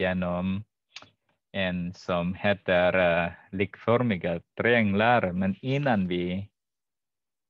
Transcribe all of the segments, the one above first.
genom en som heter uh, likformiga trianglar. Men innan vi,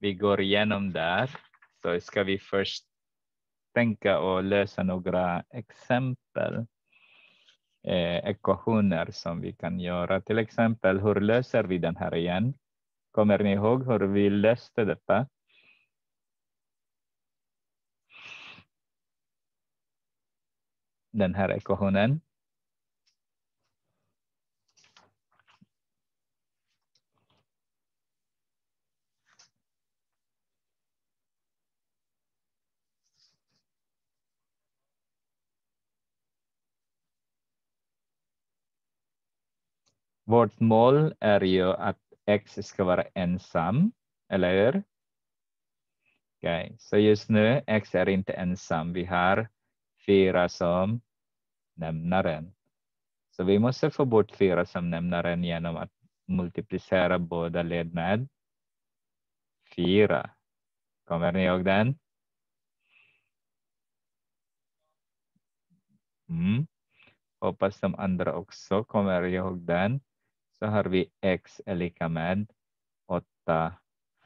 vi går igenom där så ska vi först tänka och lösa några exempel eh, ekvationer som vi kan göra. Till exempel, hur löser vi den här igen? Kommer ni ihåg hur vi löste detta? Den här ekvationen. Vårt mål är ju att X ska vara ensam, eller hur? okay. så just nu X är inte ensam. Vi har fyra som nämnaren. Så vi måste få bort fyra som nämnaren genom att multiplicera båda led med fyra. Kommer ni ihåg den? Mm. Hoppas de andra också kommer ihåg den så har vi x är lika med 8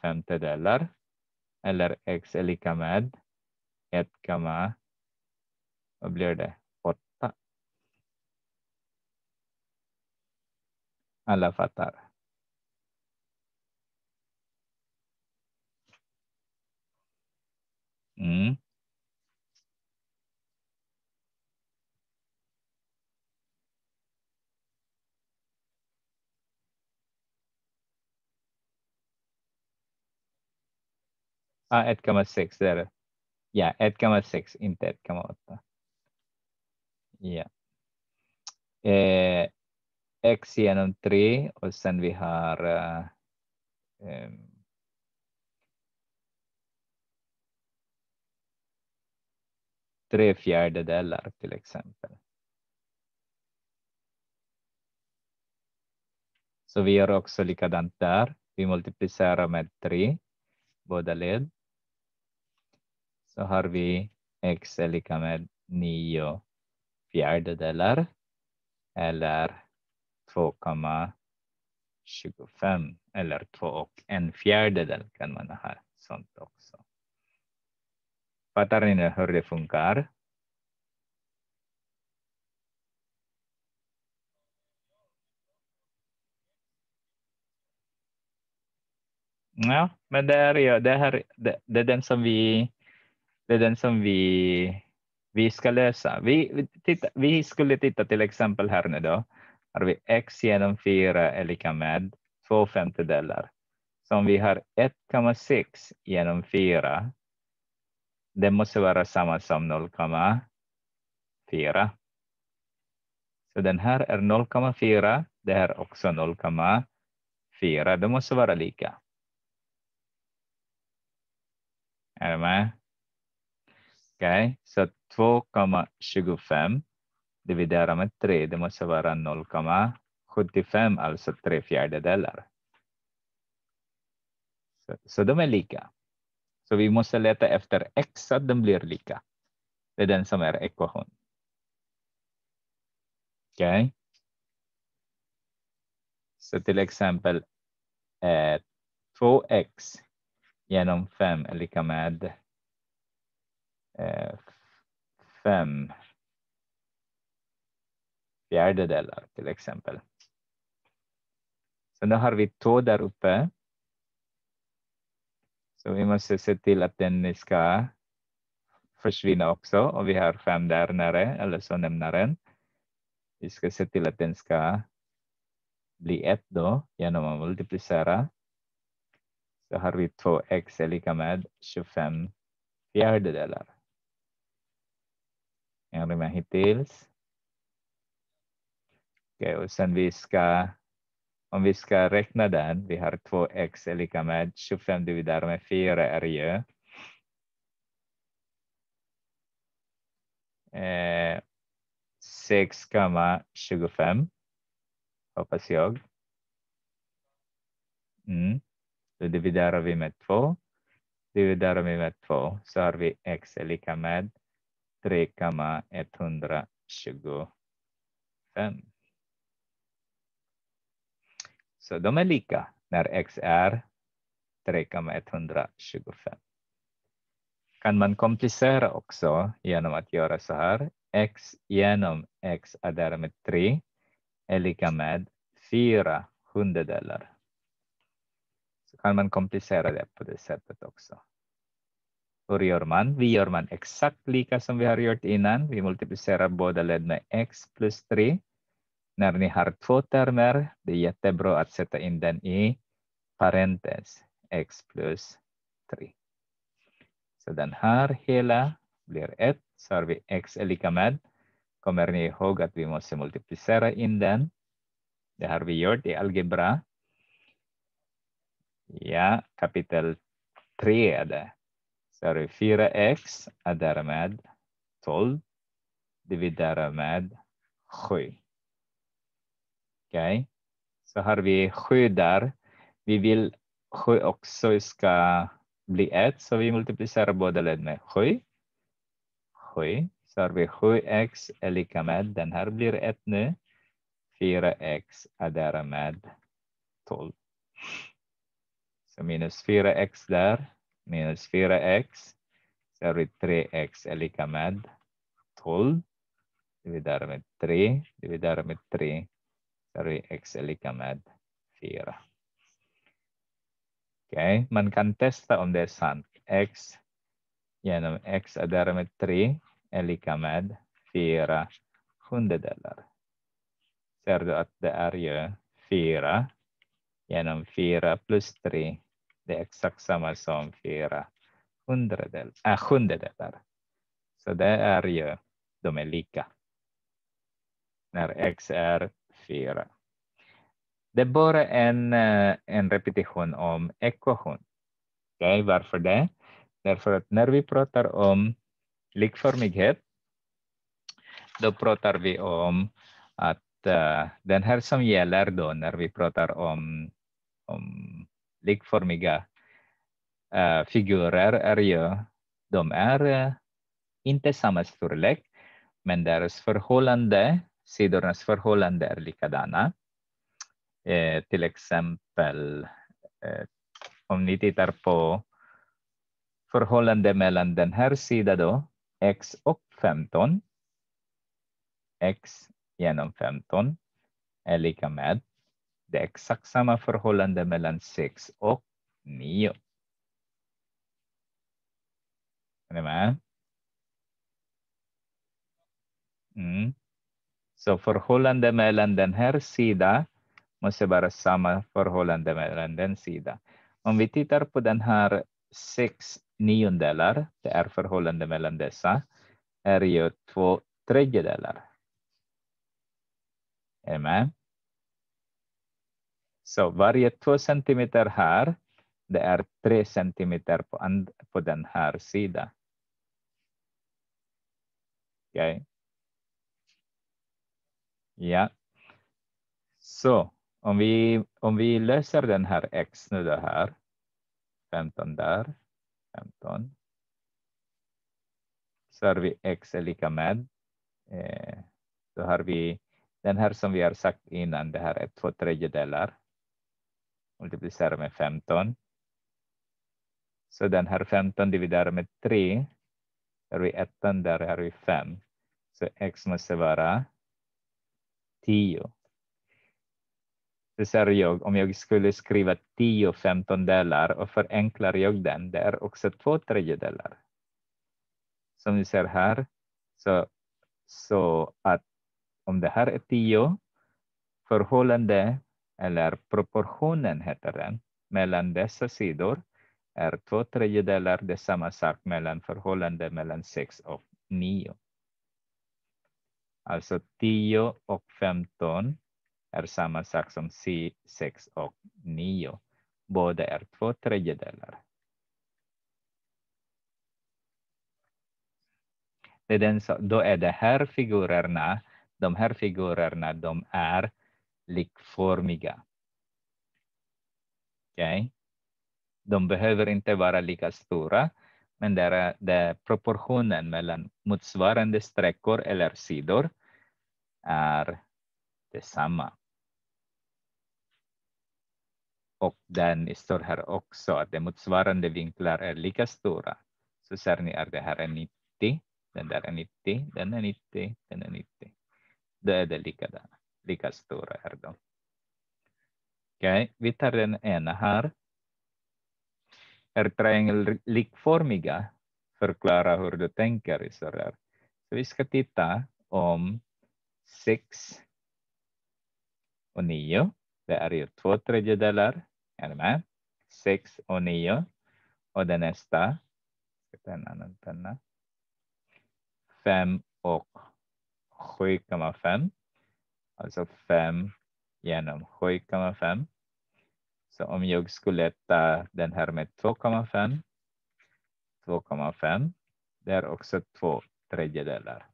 femtedelar eller x är lika med 1, vad blir det? 8. Alla fattar. Mm. Ah, 1,6 det Ja, 1,6, inte 1,8. Ja. Eh, x genom 3 och sen vi har eh, ehm, tre fjärdedelar till exempel. Så vi gör också likadant där. Vi multiplicerar med 3, båda led så har vi x är lika med 9 fjärdedelar eller 2,25 eller 2 och en fjärdedel kan man ha sånt också. Fattar ni hur det funkar? Ja, men det, är, det, här, det, det är den som vi det är den som vi, vi ska lösa. Vi, vi titta, vi skulle titta till exempel här nu då. Har vi x genom 4 är lika med 2 femtedelar. Så om vi har 1,6 genom 4, det måste vara samma som 0,4. Så den här är 0,4, det här är också 0,4. Det måste vara lika. Är du med? okay? så 2,25 dividerat med 3, det måste vara 0,75, alltså 3 fjärdedelar. Så, så de är lika. Så vi måste leta efter x så att de blir lika. Det är den som är ekvation. Okay? Så till exempel eh, 2x genom 5 är lika med Eh, fem fjärdedelar till exempel. Så nu har vi två där uppe. Så vi måste se till att den ska försvinna också och vi har fem där nere, eller så nämnaren. Vi ska se till att den ska bli ett då genom att multiplicera. Så har vi 2x är lika med 25 fjärdedelar en rymmen hittills. Okej, okay, och sen vi ska, om vi ska räkna den, vi har 2x är lika med 25 dividerat med 4 är ju. Eh, 6,25 hoppas jag. Mm. Då dividerar vi med 2. Dividerar vi med 2 så har vi x är lika med 3,125. Så de är lika när x är 3,125. Kan man komplicera också genom att göra så här. x genom x är därmed 3 är lika med 4 hundradelar. Så kan man komplicera det på det sättet också man? Urjorman, Vjorman, exakt lika som vi har gjort innan. Vi multiplicerar båda led med x plus 3. När ni har två termer, det är jättebra att sätta in den i parentes, x plus 3. Så den här hela blir 1, så har vi x är lika med. Kommer ni ihåg att vi måste multiplicera in den? Det har vi gjort i algebra. Ja, kapitel 3 är det. Sorry, 4x är därmed 12 dividerat med 7. Okej, okay. så har vi 7 där. Vi vill 7 också ska bli 1, så vi multiplicerar båda led med 7. 7, så har vi 7x är lika med, den här blir 1 nu. 4x är därmed 12. Så minus 4x där minus 4x så har vi 3x är lika med 12 dividerat med 3 dividerat med 3 så har vi x är lika med 4. okay. man kan testa om det är sant. x genom x är med 3 är lika med 4 hundradelar. Ser du att det är ju 4 genom 4 plus 3 det är exakt samma som fyra hundradel, äh, sjundedelar. Så det är ju, de är lika. När x är fyra. Det är bara en, eh, en repetition om ekvation. Okay, varför det? Därför att när vi pratar om likformighet, då pratar vi om att uh, den här som gäller då när vi pratar om, om likformiga äh, figurer är ju, de är äh, inte samma storlek, men deras förhållande, sidornas förhållande är likadana. Eh, till exempel eh, om ni tittar på förhållande mellan den här sidan då, x och 15, x genom 15 är lika med det exakt samma förhållande mellan 6 och 9. Är ni med? Mm. Så förhållande mellan den här sidan måste vara samma förhållande mellan den sidan. Om vi tittar på den här 6 niondelar, det är förhållande mellan dessa, är ju 2 tredjedelar. Är ni med? Så varje två centimeter här, det är tre centimeter på, and, på den här sidan. Okej. Okay. Ja. Så om vi, om vi löser den här x nu då här. 15 där, 15. Så har vi x är lika med. Eh, då har vi den här som vi har sagt innan, det här är två tredjedelar multiplicerar med 15. Så den här 15 dividerar med 3. Där har vi 1, där har vi 5. Så x måste vara 10. Det säger jag, om jag skulle skriva 10 femtondelar och förenklar jag den, det är också 2 tredjedelar. Som ni ser här, så, så att om det här är 10, förhållande eller proportionen heter den, mellan dessa sidor är två tredjedelar det samma sak mellan förhållande mellan 6 och 9. Alltså 10 och 15 är samma sak som 6 och 9. Båda är två tredjedelar. Det är den, då är de här figurerna, de här figurerna, de är likformiga. Okay. De behöver inte vara lika stora, men där är, där proportionen mellan motsvarande sträckor eller sidor är detsamma. Och den står här också att de motsvarande vinklar är lika stora. Så ser ni att det här är 90, den där är 90, den är 90, den är 90. Då är det likadana lika stora är de. okay. vi tar den ena här. Är triangel likformiga? Förklara hur du tänker, Israel. Så vi ska titta om 6 och 9. Det är ju två tredjedelar. Är ni med? 6 och 9. Och det nästa. 5 och 7,5. Alltså 5 genom 7,5. Så om jag skulle ta den här med 2,5, 2,5, det är också två tredjedelar.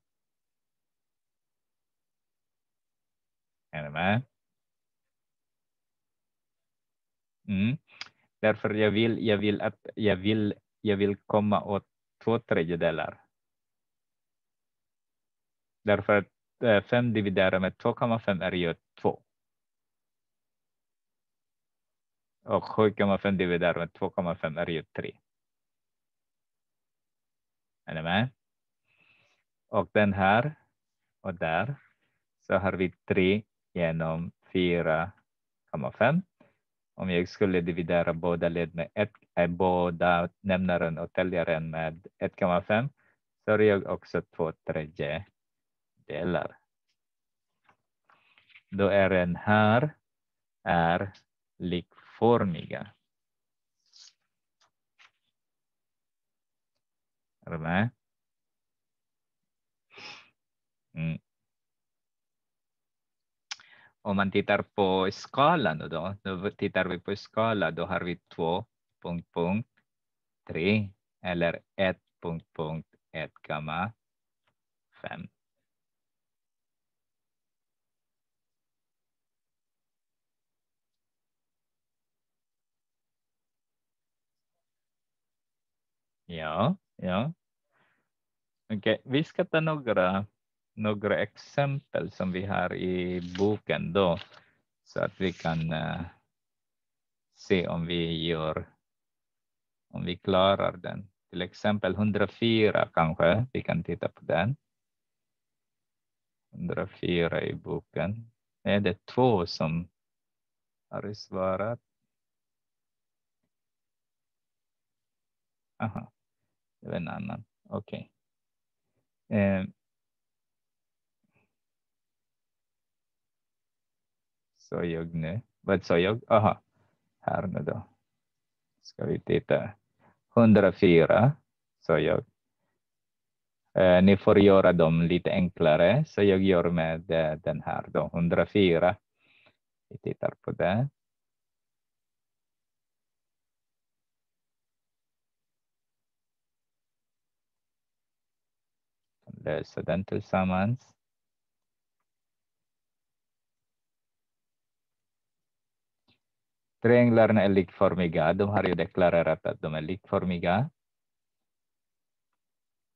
Är ni med? Mm. Därför jag vill, jag vill att jag vill, jag vill komma åt två tredjedelar. Därför att 5 dividerat med 2,5 är ju 2. Och 7,5 dividerat med 2,5 är ju 3. Är ni med? Och den här och där så har vi 3 genom 4,5. Om jag skulle dividera båda led med ett, eh, båda nämnaren och täljaren med 1,5 så är jag också 2 tredje delar. Då den här är likformiga. Är du med? Mm. Om man tittar på skalan då, då tittar vi på skala, då har vi 2, punkt, punkt, 3 eller 1, punkt, punkt, 1, 5. Ja, ja. Okay. Vi ska ta några, några exempel som vi har i boken då, så att vi kan uh, se om vi gör, om vi klarar den. Till exempel 104 kanske, vi kan titta på den. 104 i boken. Är det två som har svarat. Aha. Det var en annan. Okej. Okay. Eh. Så jag nu. Vad sa jag? Aha, här nu då. Ska vi titta. 104 sa jag. Eh, ni får göra dem lite enklare, så jag gör med eh, den här då, 104. Vi tittar på det. sedang tillsammans. Trianglarna är likformiga. De har ju deklarerat att de är likformiga.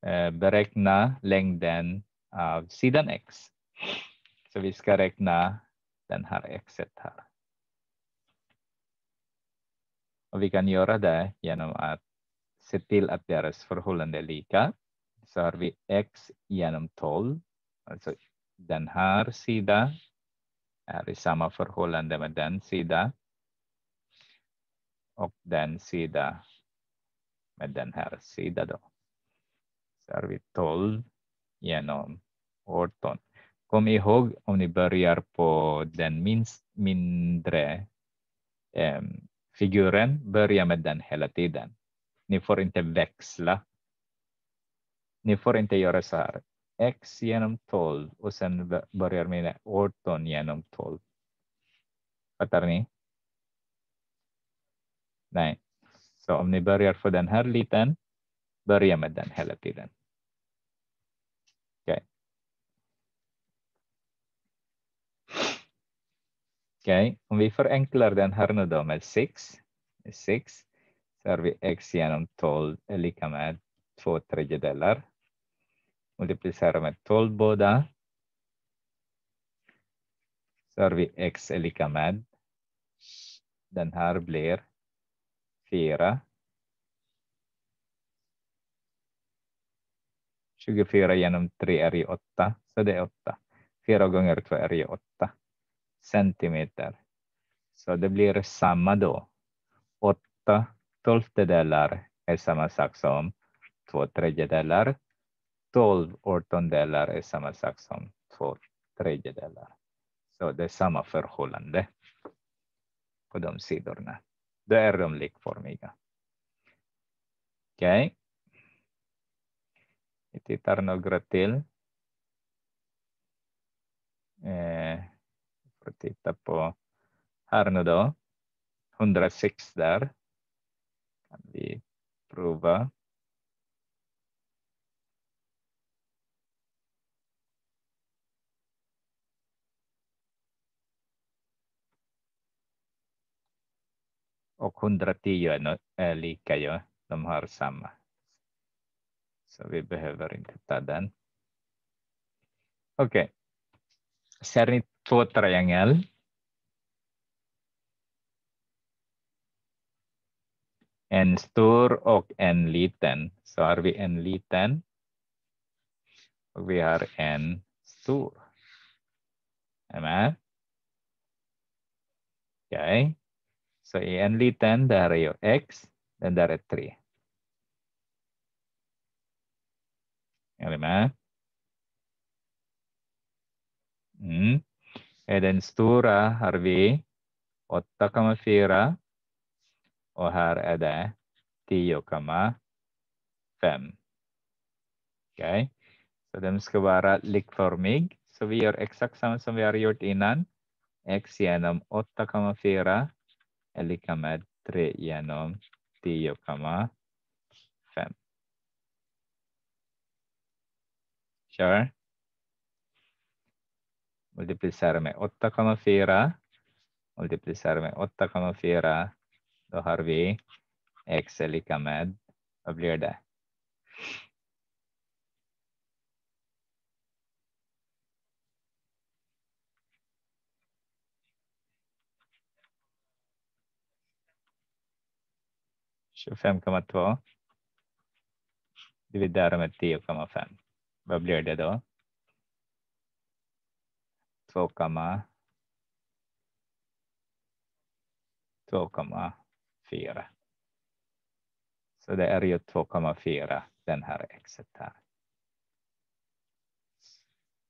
Eh, beräkna längden av sidan x. Så vi ska räkna den här xet här. Och vi kan göra det genom att se till att deras förhållande är lika visar vi x genom 12. Alltså den här sidan är i samma förhållande med den sidan. Och den sidan med den här sidan då. Så är vi 12 genom 18. Kom ihåg om ni börjar på den minst, mindre eh, figuren, börja med den hela tiden. Ni får inte växla ni får inte göra så här. X genom 12 och sen börjar med 18 genom 12. Fattar ni? Nej, så om ni börjar för den här liten, börja med den hela tiden. Okej. Okay. okay. om vi förenklar den här nu då med 6, 6 så har vi x genom 12 är lika med 2 tredjedelar multiplicera med 12 båda. Så har vi x är lika med. Den här blir 4. 24 genom 3 är ju 8, så det är 8. 4 gånger 2 är ju 8 centimeter. Så det blir samma då. 8 tolftedelar är samma sak som 2 tredjedelar. 12 åttondelar är samma sak som två tredjedelar. Så det är samma förhållande på de sidorna. Då är de likformiga. Okej. Okay. Vi tittar några till. Eh, får titta på här nu då. 106 där. Kan vi prova. och 110 är, no, är lika ju, de har samma. Så vi behöver inte ta den. Okej. Okay. Ser ni två triangel? En stor och en liten. Så har vi en liten och vi har en stor. Är Okej. Okay. Så i en liten, där är ju x, den där är 3. Är ni med? Mm. I den stora har vi 8,4 och här är det 10,5. okay. så den ska vara likformig. Så vi gör exakt samma som vi har gjort innan. x genom 8,4 är lika med 3 genom 10,5. Kör. Multiplicera med 8,4. Multiplicera med 8,4. Då har vi x är lika med, vad blir det? 25,2 dividerar med 10,5. Vad blir det då? 2,4. Så det är ju 2,4 den här x här.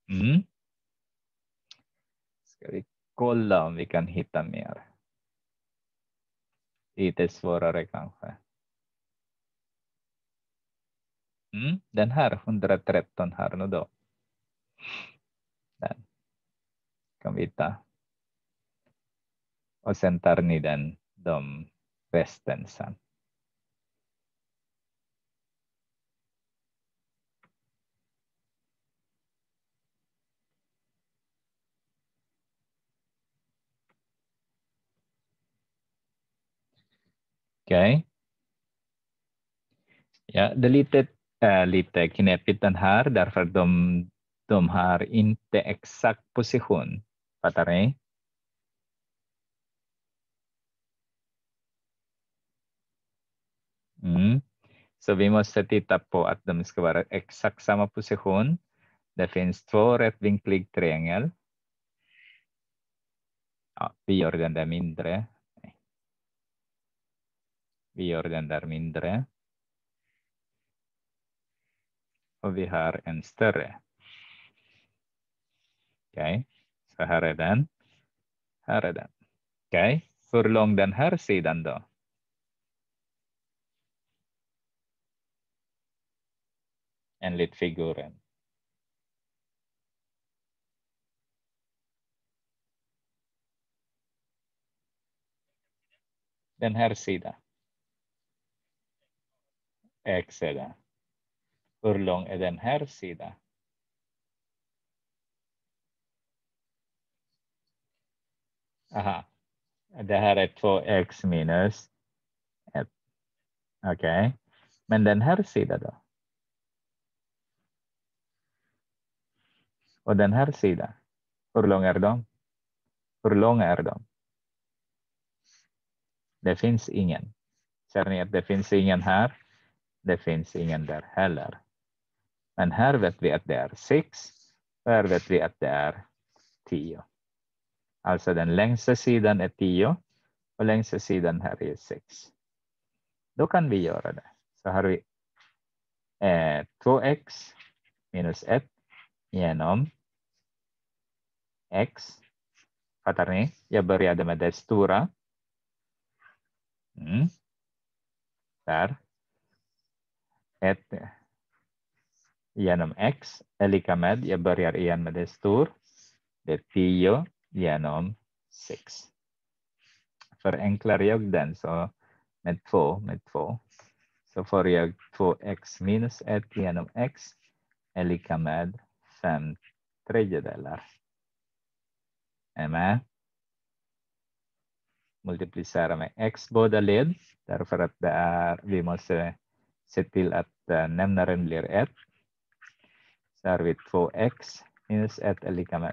Mm. Ska vi kolla om vi kan hitta mer. Lite svårare kanske. Mm, den här 113 här nu då. Den kan vi ta. Och sen tar ni den, de resten sen. Okej. Okay. Ja, ya, det är lite eh, lite knepigt den här därför de, de har inte exakt position. Fattar ni? Mm. Så vi måste titta på att de ska vara exakt samma position. Det finns två rättvinklig triangel. Ja, vi gör den där mindre. Vi gör den där mindre och vi har en större. okay. så här är den. Här är den. okay. hur lång den här sidan då? Enligt figuren. Den här sidan. X-sidan. Hur lång är den här sidan? Aha, det här är 2x minus 1. Okej, okay. men den här sidan då? Och den här sidan, hur lång är de? Hur långa är de? Det finns ingen. Ser ni att det finns ingen här? Det finns ingen där heller. Men här vet vi att det är 6. Här vet vi att det är 10. Alltså den längsta sidan är 10 och längsta sidan här är 6. Då kan vi göra det. Så har vi eh, 2x minus 1 genom x. Fattar ni? Jag började med det stora. Mm. Där. 1 genom x är lika med, jag börjar igen med det stor, det är 10 genom 6. Förenklar jag den så med 2, med 2, så får jag 2x minus 1 genom x är lika med 5 tredjedelar. Är med? Multiplicera med x båda led, därför att det är, vi måste se till att eh, nämnaren blir 1 start with 4x minus at alikam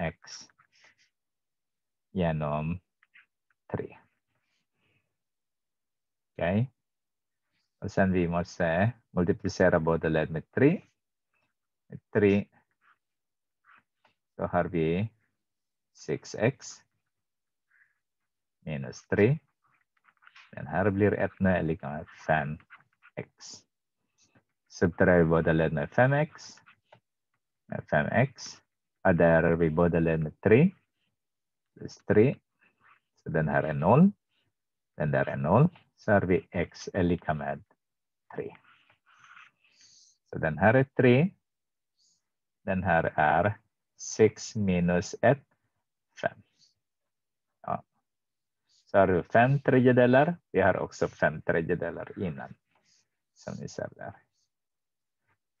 x. Yanom 3. Okay. Och sen vi måste multiplicera the let me 3. Med 3 so har 6x minus 3. Den här blir na när 5x. subtract vi the led med 5x 5x. Adderar vi båda led med 3. Plus 3. Så den här är 0. Den där är 0. Så har vi x är lika med 3. Så den här är 3. Den här är 6 minus 1, 5. Ja. Så har vi 5 tredjedelar. Vi har också 5 tredjedelar innan. Som ni ser där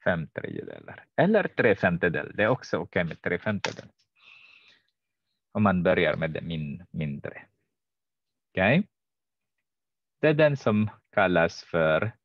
fem tredjedelar. Eller tre femtedelar, det är också okej okay med tre femtedelar. Om man börjar med det min, mindre. Okay? Det är den som kallas för